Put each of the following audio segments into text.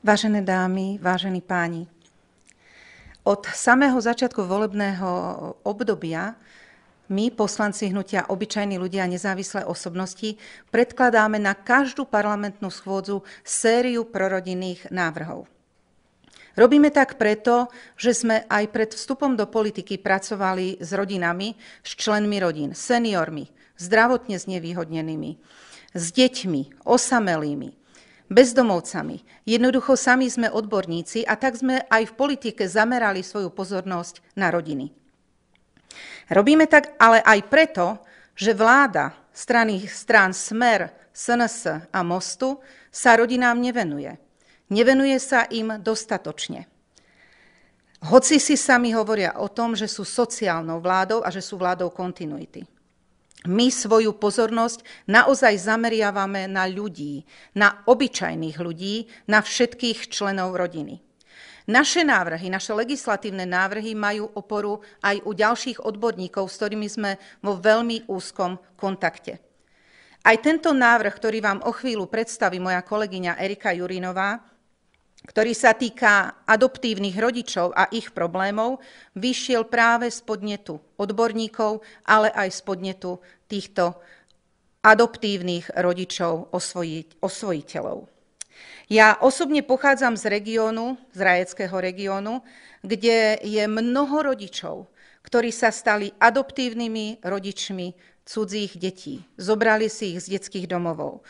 Vážené dámy, vážení páni, od samého začiatku volebného obdobia my, poslanci hnutia obyčajní ľudia a nezávislé osobnosti, predkladáme na každú parlamentnú schôdzu sériu prorodinných návrhov. Robíme tak preto, že sme aj pred vstupom do politiky pracovali s rodinami, s členmi rodín, seniormi, zdravotne znevýhodnenými, s deťmi, osamelými, bezdomovcami. Jednoducho sami sme odborníci a tak sme aj v politike zamerali svoju pozornosť na rodiny. Robíme tak ale aj preto, že vláda strany, strán Smer, SNS a Mostu sa rodinám nevenuje. Nevenuje sa im dostatočne. Hoci si sami hovoria o tom, že sú sociálnou vládou a že sú vládou kontinuity my svoju pozornosť naozaj zameriavame na ľudí, na obyčajných ľudí, na všetkých členov rodiny. Naše návrhy, naše legislatívne návrhy majú oporu aj u ďalších odborníkov, s ktorými sme vo veľmi úzkom kontakte. Aj tento návrh, ktorý vám o chvíľu predstaví moja kolegyňa Erika Jurinová, ktorý sa týka adoptívnych rodičov a ich problémov, vyšiel práve z podnetu odborníkov, ale aj z podnetu týchto adoptívnych rodičov osvojiť, osvojiteľov. Ja osobne pochádzam z regiónu, z Rajeckého regiónu, kde je mnoho rodičov, ktorí sa stali adoptívnymi rodičmi cudzích detí. Zobrali si ich z detských domovov.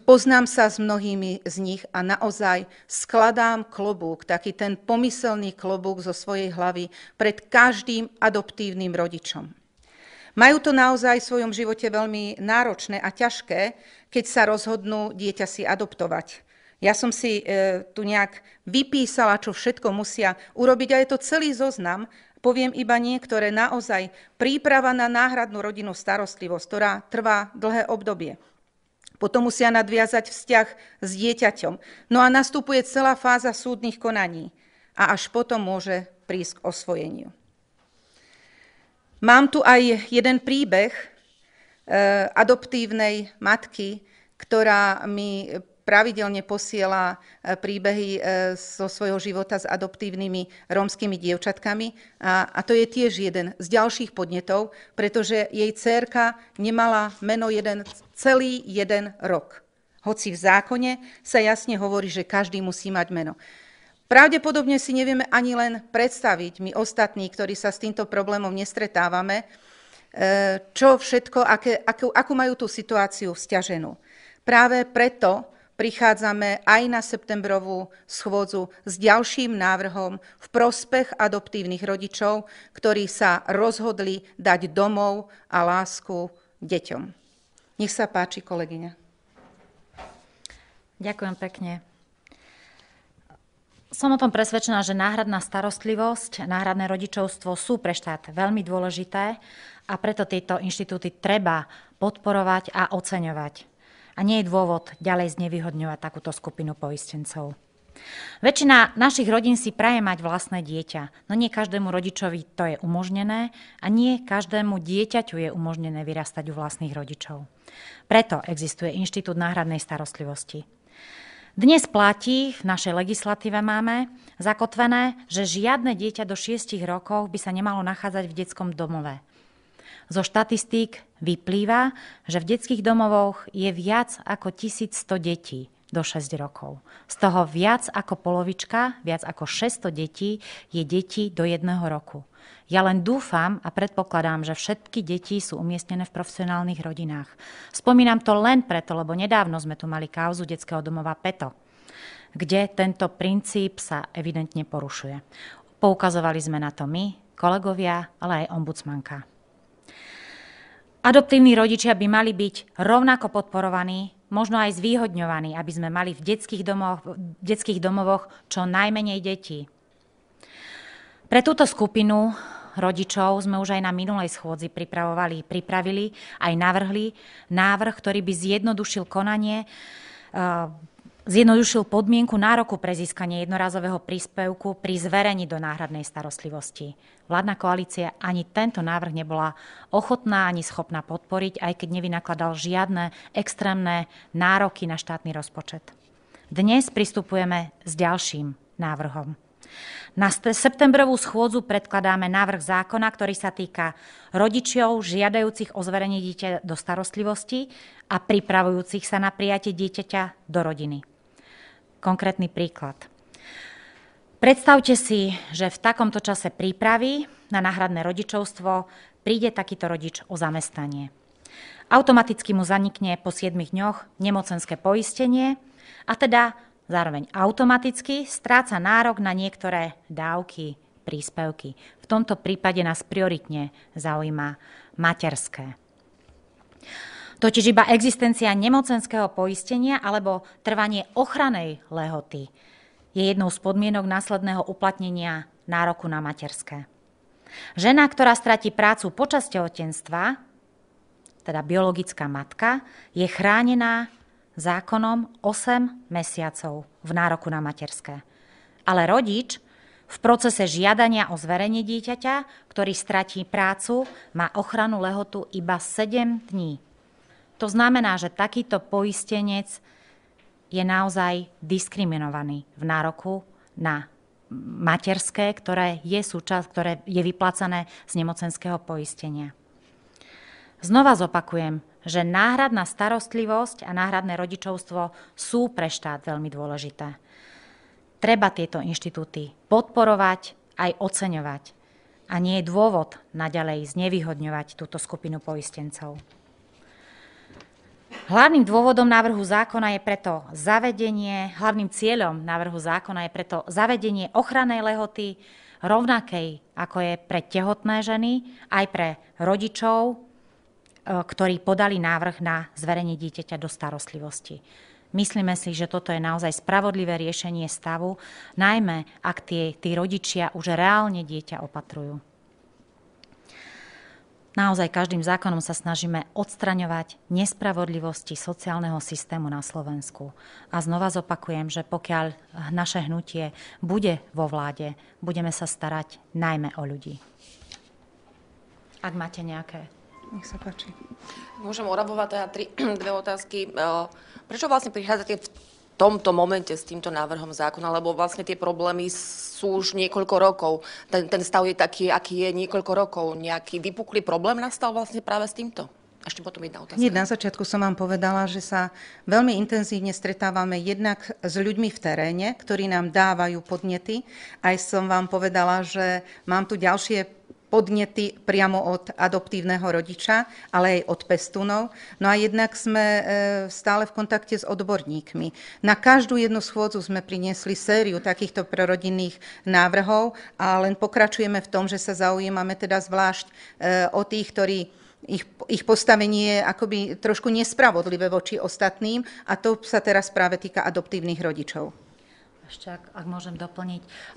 Poznám sa s mnohými z nich a naozaj skladám klobúk, taký ten pomyselný klobúk zo svojej hlavy pred každým adoptívnym rodičom. Majú to naozaj v svojom živote veľmi náročné a ťažké, keď sa rozhodnú dieťa si adoptovať. Ja som si e, tu nejak vypísala, čo všetko musia urobiť a je to celý zoznam. Poviem iba niektoré naozaj. Príprava na náhradnú rodinnú starostlivosť, ktorá trvá dlhé obdobie potom musia nadviazať vzťah s dieťaťom. No a nastupuje celá fáza súdnych konaní a až potom môže prísť k osvojeniu. Mám tu aj jeden príbeh eh, adoptívnej matky, ktorá mi pravidelne posiela e, príbehy e, zo svojho života s adoptívnymi rómskymi dievčatkami. A, a to je tiež jeden z ďalších podnetov, pretože jej dcerka nemala meno jeden, celý jeden rok. Hoci v zákone sa jasne hovorí, že každý musí mať meno. Pravdepodobne si nevieme ani len predstaviť, my ostatní, ktorí sa s týmto problémom nestretávame, e, čo všetko, aké, akú, akú majú tú situáciu vzťaženú. Práve preto prichádzame aj na septembrovú schôdzu s ďalším návrhom v prospech adoptívnych rodičov, ktorí sa rozhodli dať domov a lásku deťom. Nech sa páči, kolegyňa. Ďakujem pekne. Som o tom presvedčená, že náhradná starostlivosť, náhradné rodičovstvo sú pre štát veľmi dôležité a preto tieto inštitúty treba podporovať a oceňovať a nie je dôvod ďalej znevýhodňovať takúto skupinu poistencov. Väčšina našich rodín si praje mať vlastné dieťa, no nie každému rodičovi to je umožnené a nie každému dieťaťu je umožnené vyrastať u vlastných rodičov. Preto existuje Inštitút náhradnej starostlivosti. Dnes platí, v našej legislatíve máme zakotvené, že žiadne dieťa do 6 rokov by sa nemalo nachádzať v detskom domove. Zo štatistík Vyplýva, že v detských domovoch je viac ako 1100 detí do 6 rokov. Z toho viac ako polovička, viac ako 600 detí, je detí do 1 roku. Ja len dúfam a predpokladám, že všetky deti sú umiestnené v profesionálnych rodinách. Spomínam to len preto, lebo nedávno sme tu mali kauzu detského domova Peto, kde tento princíp sa evidentne porušuje. Poukazovali sme na to my, kolegovia, ale aj ombudsmanka. Adoptívni rodičia by mali byť rovnako podporovaní, možno aj zvýhodňovaní, aby sme mali v detských domovoch, v detských domovoch čo najmenej detí. Pre túto skupinu rodičov sme už aj na minulej schôdzi pripravovali, pripravili, aj navrhli návrh, ktorý by zjednodušil konanie eh, zjednodušil podmienku nároku pre získanie jednorazového príspevku pri zverení do náhradnej starostlivosti. Vládna koalícia ani tento návrh nebola ochotná ani schopná podporiť, aj keď nevynakladal žiadne extrémne nároky na štátny rozpočet. Dnes pristupujeme s ďalším návrhom. Na septembrovú schôdzu predkladáme návrh zákona, ktorý sa týka rodičov žiadajúcich o zverenie dieťa do starostlivosti a pripravujúcich sa na prijatie dieťaťa do rodiny konkrétny príklad. Predstavte si, že v takomto čase prípravy na náhradné rodičovstvo príde takýto rodič o zamestanie. Automaticky mu zanikne po 7 dňoch nemocenské poistenie a teda zároveň automaticky stráca nárok na niektoré dávky, príspevky. V tomto prípade nás prioritne zaujíma materské totiž iba existencia nemocenského poistenia alebo trvanie ochranej lehoty je jednou z podmienok následného uplatnenia nároku na materské. Žena, ktorá stratí prácu počas tehotenstva, teda biologická matka, je chránená zákonom 8 mesiacov v nároku na materské. Ale rodič v procese žiadania o zverenie dieťaťa, ktorý stratí prácu, má ochranu lehotu iba 7 dní to znamená, že takýto poistenec je naozaj diskriminovaný v nároku na materské, ktoré je, súčasť, ktoré je vyplacané z nemocenského poistenia. Znova zopakujem, že náhradná starostlivosť a náhradné rodičovstvo sú pre štát veľmi dôležité. Treba tieto inštitúty podporovať aj oceňovať. A nie je dôvod naďalej znevýhodňovať túto skupinu poistencov. Hlavným dôvodom návrhu zákona je preto zavedenie, hlavným cieľom návrhu zákona je preto zavedenie ochranej lehoty rovnakej, ako je pre tehotné ženy, aj pre rodičov, e, ktorí podali návrh na zverenie dieťaťa do starostlivosti. Myslíme si, že toto je naozaj spravodlivé riešenie stavu, najmä ak tí rodičia už reálne dieťa opatrujú. Naozaj každým zákonom sa snažíme odstraňovať nespravodlivosti sociálneho systému na Slovensku. A znova zopakujem, že pokiaľ naše hnutie bude vo vláde, budeme sa starať najmä o ľudí. Ak máte nejaké nech sa páči. Môžem Orabová, teda tri, dve otázky. Prečo vlastne prichádzate v tomto momente s týmto návrhom zákona, lebo vlastne tie problémy sú už niekoľko rokov. Ten, ten stav je taký, aký je niekoľko rokov. Nejaký vypuklý problém nastal vlastne práve s týmto? Ešte potom jedna otázka. Hneď na začiatku som vám povedala, že sa veľmi intenzívne stretávame jednak s ľuďmi v teréne, ktorí nám dávajú podnety. Aj som vám povedala, že mám tu ďalšie podnety priamo od adoptívneho rodiča, ale aj od pestunov. No a jednak sme e, stále v kontakte s odborníkmi. Na každú jednu schôdzu sme priniesli sériu takýchto prorodinných návrhov a len pokračujeme v tom, že sa zaujímame teda zvlášť e, o tých, ktorí ich, ich postavenie je akoby trošku nespravodlivé voči ostatným a to sa teraz práve týka adoptívnych rodičov. Ešte ak, ak môžem doplniť, eh,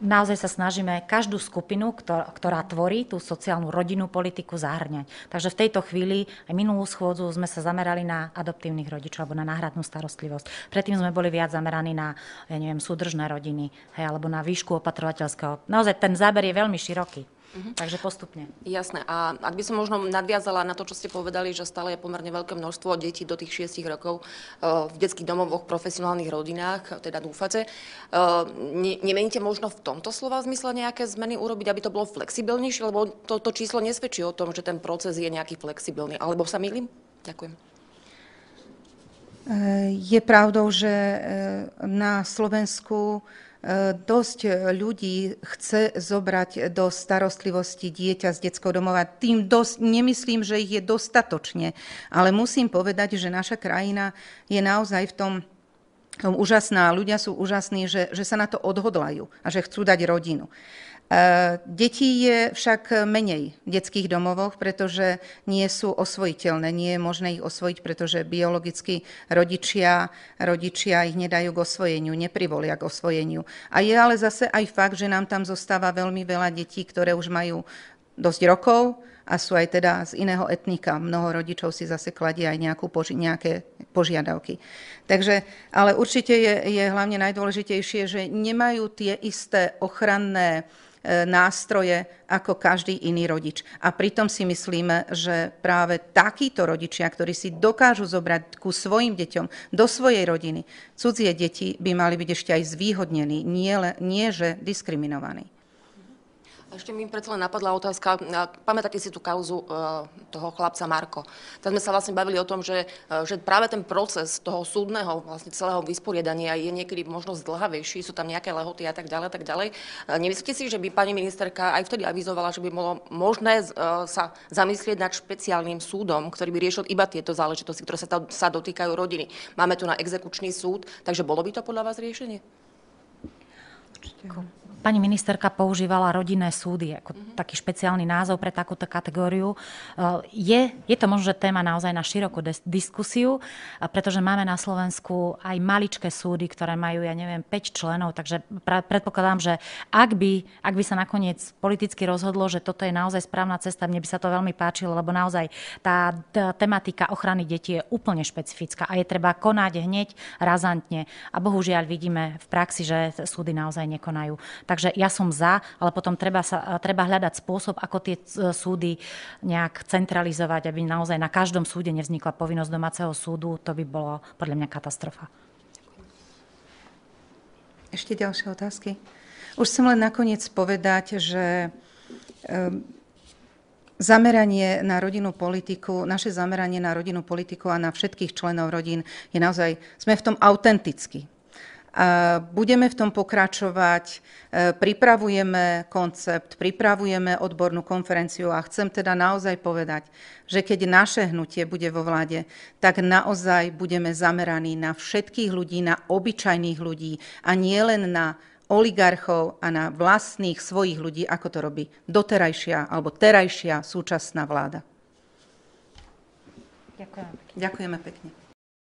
naozaj sa snažíme každú skupinu, ktorá tvorí tú sociálnu rodinnú politiku, zahrňať. Takže v tejto chvíli, aj minulú schôdzu sme sa zamerali na adoptívnych rodičov alebo na náhradnú starostlivosť. Predtým sme boli viac zameraní na, ja neviem, súdržné rodiny, hej, alebo na výšku opatrovateľského. Naozaj ten záber je veľmi široký. Mhm. Takže postupne. Jasné. A ak by som možno nadviazala na to, čo ste povedali, že stále je pomerne veľké množstvo detí do tých 6 rokov e, v detských domovoch, profesionálnych rodinách, teda dúfate. E, ne, nemeníte možno v tomto slova zmysle nejaké zmeny urobiť, aby to bolo flexibilnejšie, lebo toto to číslo nesvedčí o tom, že ten proces je nejaký flexibilný. Alebo sa milím? Ďakujem. Je pravdou, že e, na Slovensku e, dosť ľudí chce zobrať do starostlivosti dieťa z detského domova. Tým dosť, nemyslím, že ich je dostatočne, ale musím povedať, že naša krajina je naozaj v tom tom úžasná, ľudia sú úžasní, že, že sa na to odhodlajú a že chcú dať rodinu. Ehm, detí je však menej v detských domovoch, pretože nie sú osvojiteľné, nie je možné ich osvojiť, pretože biologicky rodičia, rodičia ich nedajú k osvojeniu, neprivolia k osvojeniu. A je ale zase aj fakt, že nám tam zostáva veľmi veľa detí, ktoré už majú dosť rokov a sú aj teda z iného etnika. Mnoho rodičov si zase kladie aj nejakú poži- nejaké požiadavky. Takže, ale určite je, je hlavne najdôležitejšie, že nemajú tie isté ochranné E, nástroje ako každý iný rodič. A pritom si myslíme, že práve takíto rodičia, ktorí si dokážu zobrať ku svojim deťom, do svojej rodiny, cudzie deti by mali byť ešte aj zvýhodnení, nie, nie že diskriminovaní. Ešte mi predsa len napadla otázka, pamätáte si tú kauzu e, toho chlapca Marko. Tak sme sa vlastne bavili o tom, že, e, že práve ten proces toho súdneho vlastne celého vysporiadania je niekedy možno zdlhavejší, sú tam nejaké lehoty a tak ďalej, tak ďalej. E, nemyslíte si, že by pani ministerka aj vtedy avizovala, že by bolo možné sa zamyslieť nad špeciálnym súdom, ktorý by riešil iba tieto záležitosti, ktoré sa, sa dotýkajú rodiny. Máme tu na exekučný súd, takže bolo by to podľa vás riešenie? Určite. Pani ministerka používala rodinné súdy ako mm-hmm. taký špeciálny názov pre takúto kategóriu. E, je, je to možno, že téma naozaj na širokú des- diskusiu, pretože máme na Slovensku aj maličké súdy, ktoré majú, ja neviem, 5 členov, takže pra- predpokladám, že ak by, ak by sa nakoniec politicky rozhodlo, že toto je naozaj správna cesta, mne by sa to veľmi páčilo, lebo naozaj tá, tá tematika ochrany detí je úplne špecifická a je treba konať hneď razantne. A bohužiaľ vidíme v praxi, že súdy naozaj nekonajú. Takže ja som za, ale potom treba, sa, e, treba hľadať spôsob, ako tie e, súdy nejak centralizovať, aby naozaj na každom súde nevznikla povinnosť domáceho súdu. To by bolo podľa mňa katastrofa. Ešte ďalšie otázky? Už som len nakoniec povedať, že e, Zameranie na rodinnú politiku, naše zameranie na rodinnú politiku a na všetkých členov rodín je naozaj, sme v tom autenticky. Budeme v tom pokračovať, e, pripravujeme koncept, pripravujeme odbornú konferenciu a chcem teda naozaj povedať, že keď naše hnutie bude vo vláde, tak naozaj budeme zameraní na všetkých ľudí, na obyčajných ľudí a nie len na oligarchov a na vlastných svojich ľudí, ako to robí doterajšia alebo terajšia súčasná vláda. Ďakujeme pekne. Ďakujeme pekne.